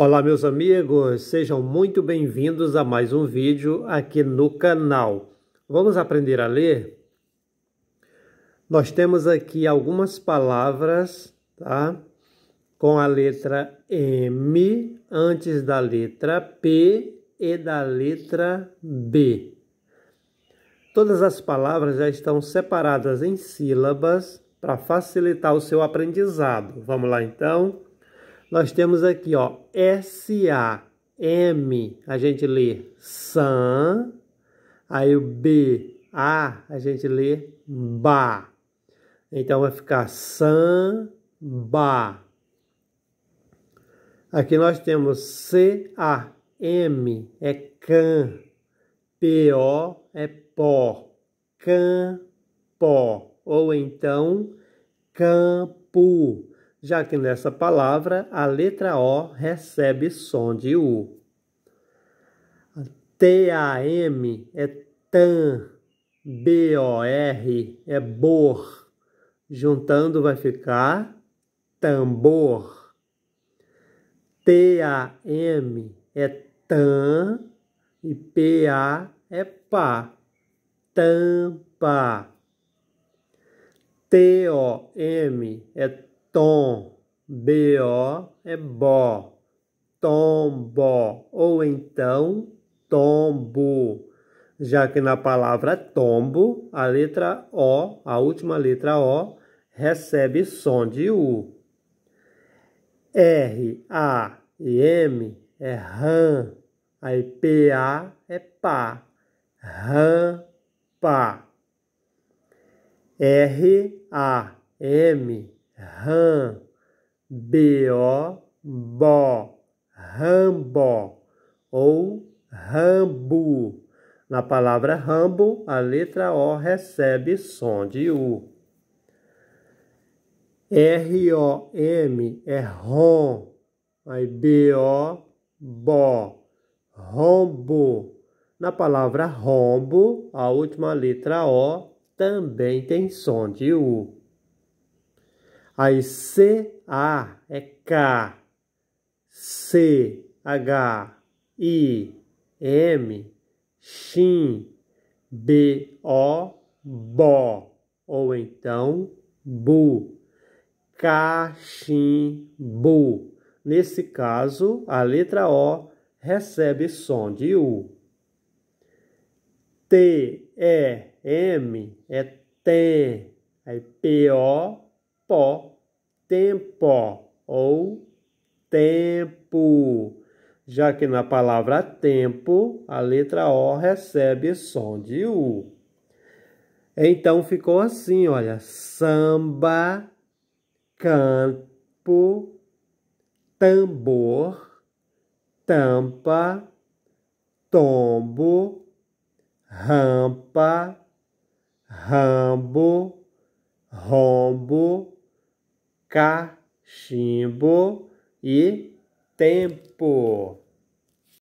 Olá meus amigos, sejam muito bem-vindos a mais um vídeo aqui no canal. Vamos aprender a ler? Nós temos aqui algumas palavras, tá? Com a letra M antes da letra P e da letra B. Todas as palavras já estão separadas em sílabas para facilitar o seu aprendizado. Vamos lá então? Nós temos aqui, ó, S-A-M, a gente lê san, aí o B-A, a gente lê ba. Então vai ficar samba. Aqui nós temos C-A, M é can, P-O é pó, can, pó, ou então campo já que nessa palavra a letra O recebe som de U. T-A-M é TAM, B-O-R é BOR. Juntando vai ficar tambor. T-A-M é TAM e P-A é PÁ. TAMPA. T-O-M é Tom, B-O é bó, tombo, ou então tombo, já que na palavra tombo, a letra O, a última letra O, recebe som de U. R, A e M é ram, aí P, A é pá, ram, pá. R, A, M ram, bo, bo, rambo ou rambo. Na palavra rambo, a letra O recebe som de U. R-O-M é rom, aí B-O, bo, rombo. Na palavra rombo, a última letra O também tem som de U. Aí C-A é K, C-H-I-M, chim B-O, Bó, ou então Bu, bu Nesse caso, a letra O recebe som de U. T-E-M é t aí P-O, pó, tempo ou tempo. Já que na palavra tempo, a letra O recebe som de U. Então ficou assim, olha, samba, campo, tambor, tampa, tombo, rampa, rambo, rombo, cachimbo e tempo.